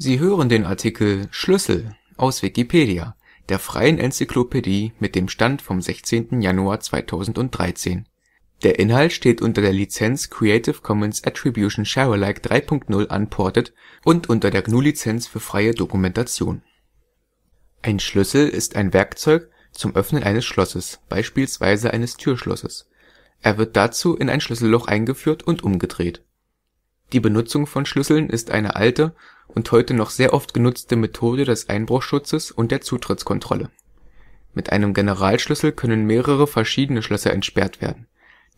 Sie hören den Artikel Schlüssel, aus Wikipedia, der freien Enzyklopädie. Mit dem Stand vom Der Inhalt steht unter der Lizenz Creative Commons Attribution Share Alike 3 Punkt 0 Unported und unter der GNU Lizenz für freie Dokumentation. Ein Schlüssel ist ein Werkzeug zum Öffnen eines Schlosses, beispielsweise eines Türschlosses. Er wird dazu in ein Schlüsselloch eingeführt und umgedreht. Die Benutzung von Schlüsseln ist eine alte und heute noch sehr oft genutzte Methode des Einbruchschutzes und der Zutrittskontrolle. Mit einem Generalschlüssel können mehrere verschiedene Schlösser entsperrt werden.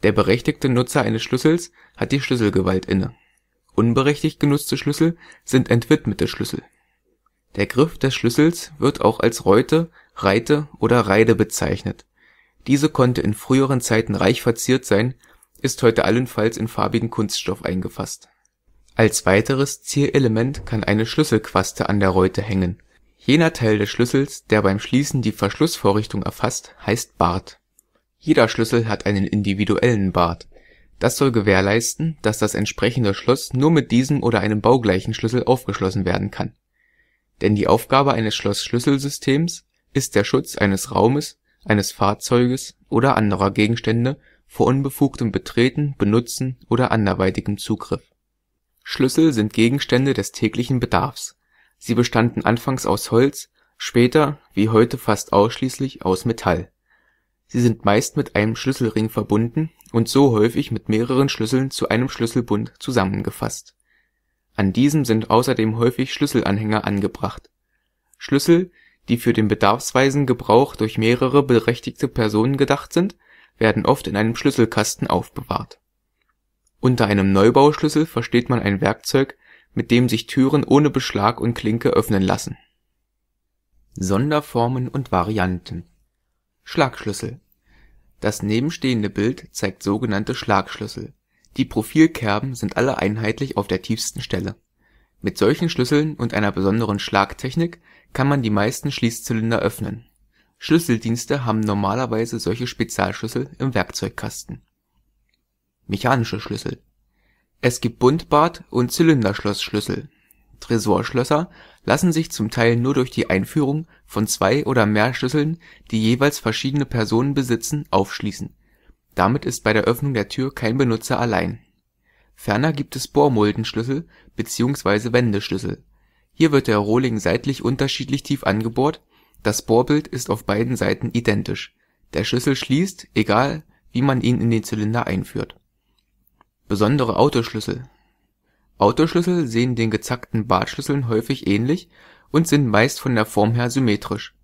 Der berechtigte Nutzer eines Schlüssels hat die Schlüsselgewalt inne. Unberechtigt genutzte Schlüssel sind entwidmete Schlüssel. Der Griff des Schlüssels wird auch als Reute, Reite oder Reide bezeichnet. Diese konnte in früheren Zeiten reich verziert sein, ist heute allenfalls in farbigen Kunststoff eingefasst als weiteres Zierelement kann eine Schlüsselquaste an der Räute hängen. Jener Teil des Schlüssels, der beim Schließen die Verschlussvorrichtung erfasst, heißt Bart. Jeder Schlüssel hat einen individuellen Bart. Das soll gewährleisten, dass das entsprechende Schloss nur mit diesem oder einem baugleichen Schlüssel aufgeschlossen werden kann. Denn die Aufgabe eines schloss schlüsselsystems ist der Schutz eines Raumes, eines Fahrzeuges oder anderer Gegenstände vor unbefugtem Betreten, Benutzen oder anderweitigem Zugriff Schlüssel sind Gegenstände des täglichen Bedarfs. Sie bestanden anfangs aus Holz, später – wie heute fast ausschließlich – aus Metall. Sie sind meist mit einem Schlüsselring verbunden und so häufig mit mehreren Schlüsseln zu einem Schlüsselbund zusammengefasst. An diesem sind außerdem häufig Schlüsselanhänger angebracht. Schlüssel, die für den bedarfsweisen Gebrauch durch mehrere berechtigte Personen gedacht sind, werden oft in einem Schlüsselkasten aufbewahrt unter einem Neubauschlüssel versteht man ein Werkzeug, mit dem sich Türen ohne Beschlag und Klinke öffnen lassen. Sonderformen und Varianten Schlagschlüssel: Das nebenstehende Bild zeigt sogenannte Schlagschlüssel, die Profilkerben sind alle einheitlich auf der tiefsten Stelle. Mit solchen Schlüsseln und einer besonderen Schlagtechnik kann man die meisten Schließzylinder öffnen. Schlüsseldienste haben normalerweise solche Spezialschlüssel im Werkzeugkasten mechanische Schlüssel Es gibt Buntbart und Zylinderschlossschlüssel. Tresorschlösser lassen sich zum Teil nur durch die Einführung von zwei oder mehr Schlüsseln, die jeweils verschiedene Personen besitzen, aufschließen. Damit ist bei der Öffnung der Tür kein Benutzer allein. Ferner gibt es Bohrmuldenschlüssel bzw. Wendeschlüssel. Hier wird der Rohling seitlich unterschiedlich tief angebohrt, das Bohrbild ist auf beiden Seiten identisch. Der Schlüssel schließt, egal wie man ihn in den Zylinder einführt Besondere Autoschlüssel: Autoschlüssel sehen den gezackten Bartschlüsseln häufig ähnlich und sind meist von der Form her symmetrisch.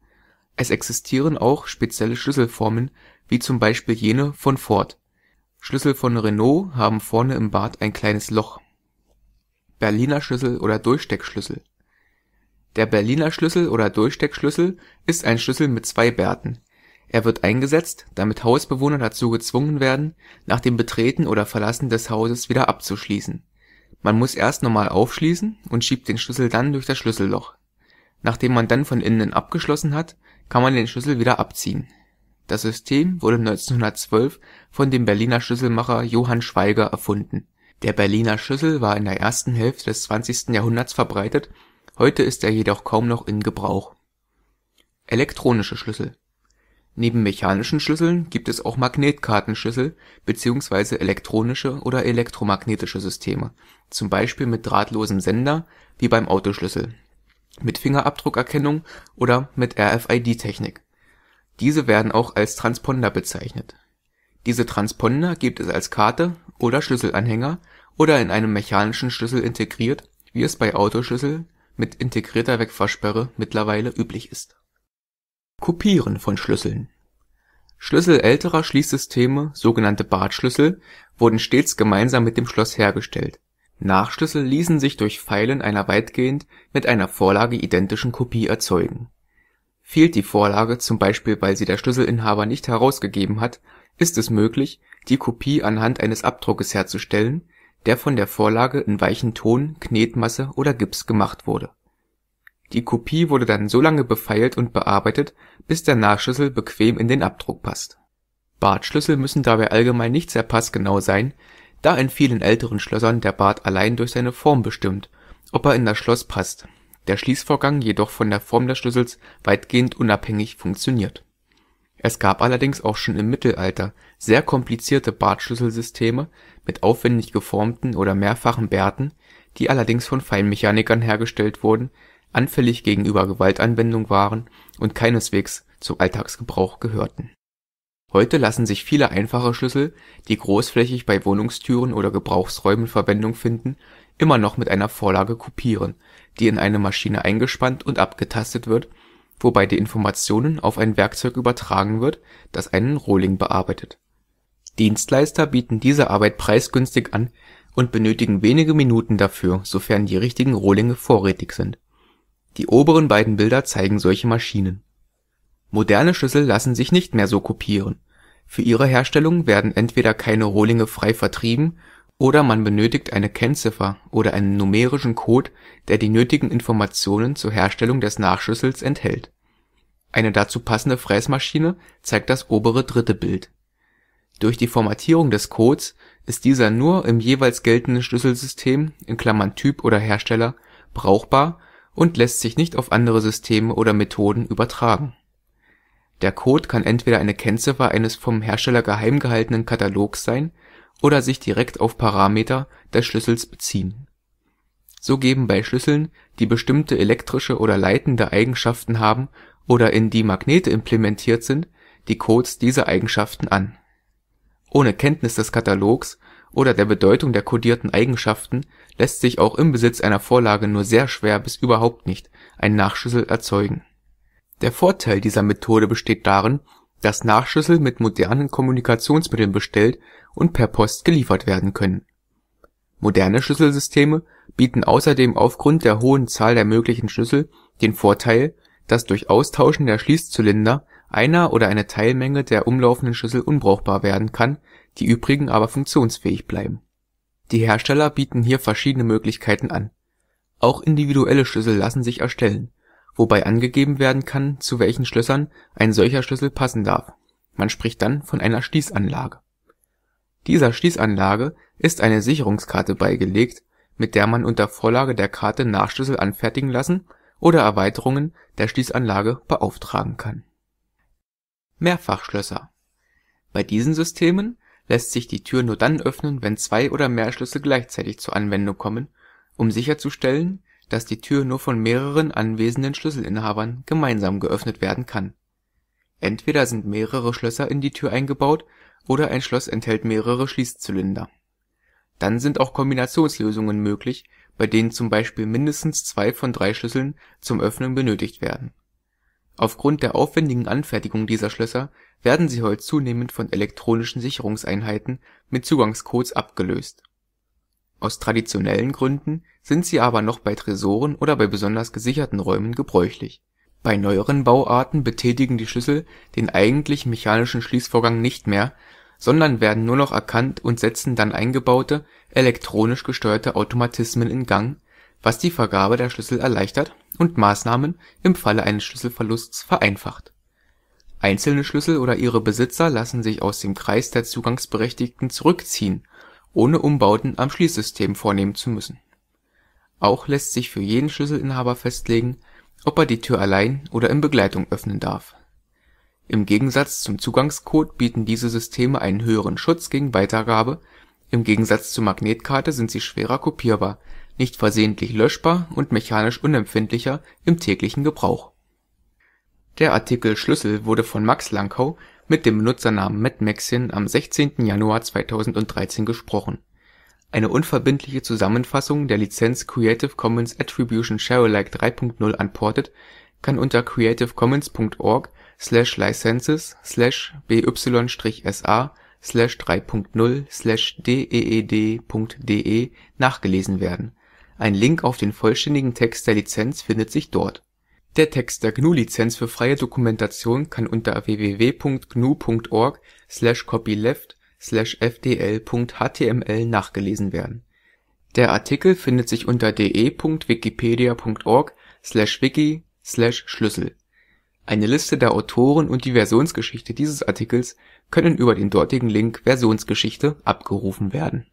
Es existieren auch spezielle Schlüsselformen, wie zum Beispiel jene von Ford. Schlüssel von Renault haben vorne im Bart ein kleines Loch. Berliner Schlüssel oder Durchsteckschlüssel: Der Berliner Schlüssel oder Durchsteckschlüssel ist ein Schlüssel mit zwei Bärten er wird eingesetzt, damit Hausbewohner dazu gezwungen werden, nach dem Betreten oder Verlassen des Hauses wieder abzuschließen. Man muss erst normal aufschließen und schiebt den Schlüssel dann durch das Schlüsselloch. Nachdem man dann von innen abgeschlossen hat, kann man den Schlüssel wieder abziehen. Das System wurde 1912 von dem Berliner Schlüsselmacher Johann Schweiger erfunden. Der Berliner Schlüssel war in der ersten Hälfte des 20. Jahrhunderts verbreitet, heute ist er jedoch kaum noch in Gebrauch. Elektronische Schlüssel Neben mechanischen Schlüsseln gibt es auch Magnetkartenschlüssel bzw. elektronische oder elektromagnetische Systeme, zum Beispiel mit drahtlosem Sender wie beim Autoschlüssel, mit Fingerabdruckerkennung oder mit RFID-Technik. Diese werden auch als Transponder bezeichnet. Diese Transponder gibt es als Karte oder Schlüsselanhänger oder in einem mechanischen Schlüssel integriert, wie es bei Autoschlüsseln mit integrierter Wegfahrsperre mittlerweile üblich ist Kopieren von Schlüsseln. Schlüssel älterer Schließsysteme, sogenannte Bartschlüssel, wurden stets gemeinsam mit dem Schloss hergestellt. Nachschlüssel ließen sich durch Feilen einer weitgehend mit einer Vorlage identischen Kopie erzeugen. Fehlt die Vorlage, zum Beispiel weil sie der Schlüsselinhaber nicht herausgegeben hat, ist es möglich, die Kopie anhand eines Abdruckes herzustellen, der von der Vorlage in weichen Ton, Knetmasse oder Gips gemacht wurde die Kopie wurde dann so lange befeilt und bearbeitet, bis der Nachschlüssel bequem in den Abdruck passt. Bartschlüssel müssen dabei allgemein nicht sehr passgenau sein, da in vielen älteren Schlössern der Bart allein durch seine Form bestimmt, ob er in das Schloss passt, der Schließvorgang jedoch von der Form des Schlüssels weitgehend unabhängig funktioniert. Es gab allerdings auch schon im Mittelalter sehr komplizierte Bartschlüsselsysteme mit aufwendig geformten oder mehrfachen Bärten, die allerdings von Feinmechanikern hergestellt wurden anfällig gegenüber Gewaltanwendung waren und keineswegs zum Alltagsgebrauch gehörten. Heute lassen sich viele einfache Schlüssel, die großflächig bei Wohnungstüren oder Gebrauchsräumen Verwendung finden, immer noch mit einer Vorlage kopieren, die in eine Maschine eingespannt und abgetastet wird, wobei die Informationen auf ein Werkzeug übertragen wird, das einen Rohling bearbeitet. Dienstleister bieten diese Arbeit preisgünstig an und benötigen wenige Minuten dafür, sofern die richtigen Rohlinge vorrätig sind die oberen beiden Bilder zeigen solche Maschinen. Moderne Schlüssel lassen sich nicht mehr so kopieren. Für ihre Herstellung werden entweder keine Rohlinge frei vertrieben oder man benötigt eine Kennziffer oder einen numerischen Code, der die nötigen Informationen zur Herstellung des Nachschlüssels enthält. Eine dazu passende Fräsmaschine zeigt das obere dritte Bild. Durch die Formatierung des Codes ist dieser nur im jeweils geltenden Schlüsselsystem in Klammern (Typ oder Hersteller) brauchbar und lässt sich nicht auf andere Systeme oder Methoden übertragen. Der Code kann entweder eine Kennziffer eines vom Hersteller geheim gehaltenen Katalogs sein oder sich direkt auf Parameter des Schlüssels beziehen. So geben bei Schlüsseln, die bestimmte elektrische oder leitende Eigenschaften haben oder in die Magnete implementiert sind, die Codes diese Eigenschaften an. Ohne Kenntnis des Katalogs oder der Bedeutung der kodierten Eigenschaften lässt sich auch im Besitz einer Vorlage nur sehr schwer bis überhaupt nicht ein Nachschlüssel erzeugen. Der Vorteil dieser Methode besteht darin, dass Nachschlüssel mit modernen Kommunikationsmitteln bestellt und per Post geliefert werden können. Moderne Schlüsselsysteme bieten außerdem aufgrund der hohen Zahl der möglichen Schlüssel den Vorteil, dass durch Austauschen der Schließzylinder einer oder eine Teilmenge der umlaufenden Schüssel unbrauchbar werden kann, die übrigen aber funktionsfähig bleiben. Die Hersteller bieten hier verschiedene Möglichkeiten an. Auch individuelle Schlüssel lassen sich erstellen, wobei angegeben werden kann, zu welchen Schlössern ein solcher Schlüssel passen darf. Man spricht dann von einer Schließanlage. Dieser Schließanlage ist eine Sicherungskarte beigelegt, mit der man unter Vorlage der Karte Nachschlüssel anfertigen lassen oder Erweiterungen der Schließanlage beauftragen kann Mehrfachschlösser: Bei diesen Systemen lässt sich die Tür nur dann öffnen, wenn zwei oder mehr Schlüssel gleichzeitig zur Anwendung kommen, um sicherzustellen, dass die Tür nur von mehreren anwesenden Schlüsselinhabern gemeinsam geöffnet werden kann. Entweder sind mehrere Schlösser in die Tür eingebaut oder ein Schloss enthält mehrere Schließzylinder. Dann sind auch Kombinationslösungen möglich, bei denen zum Beispiel mindestens zwei von drei Schlüsseln zum Öffnen benötigt werden Aufgrund der aufwändigen Anfertigung dieser Schlösser werden sie heute zunehmend von elektronischen Sicherungseinheiten mit Zugangscodes abgelöst. Aus traditionellen Gründen sind sie aber noch bei Tresoren oder bei besonders gesicherten Räumen gebräuchlich. Bei neueren Bauarten betätigen die Schlüssel den eigentlich mechanischen Schließvorgang nicht mehr, sondern werden nur noch erkannt und setzen dann eingebaute, elektronisch gesteuerte Automatismen in Gang, was die Vergabe der Schlüssel erleichtert und Maßnahmen im Falle eines Schlüsselverlusts vereinfacht. Einzelne Schlüssel oder ihre Besitzer lassen sich aus dem Kreis der Zugangsberechtigten zurückziehen, ohne Umbauten am Schließsystem vornehmen zu müssen. Auch lässt sich für jeden Schlüsselinhaber festlegen, ob er die Tür allein oder in Begleitung öffnen darf. Im Gegensatz zum Zugangscode bieten diese Systeme einen höheren Schutz gegen Weitergabe, im Gegensatz zur Magnetkarte sind sie schwerer kopierbar nicht versehentlich löschbar und mechanisch unempfindlicher im täglichen Gebrauch. Der Artikel Schlüssel wurde von Max Lanckau mit dem Benutzernamen METMEXIN am 16. Januar 2013 gesprochen. Eine unverbindliche Zusammenfassung der Lizenz Creative Commons Attribution Share Alike 3 Punkt 0 Unported kann unter creativecommons.org/licenses/by-sa/3.0/deed.de nachgelesen werden ein Link auf den vollständigen Text der Lizenz findet sich dort. Der Text der GNU Lizenz für freie Dokumentation kann unter www.gnu.org/copyleft/fdl.html nachgelesen werden. Der Artikel findet sich unter de.wikipedia.org/wiki/Schlüssel. Eine Liste der Autoren und die Versionsgeschichte dieses Artikels können über den dortigen Link Versionsgeschichte abgerufen werden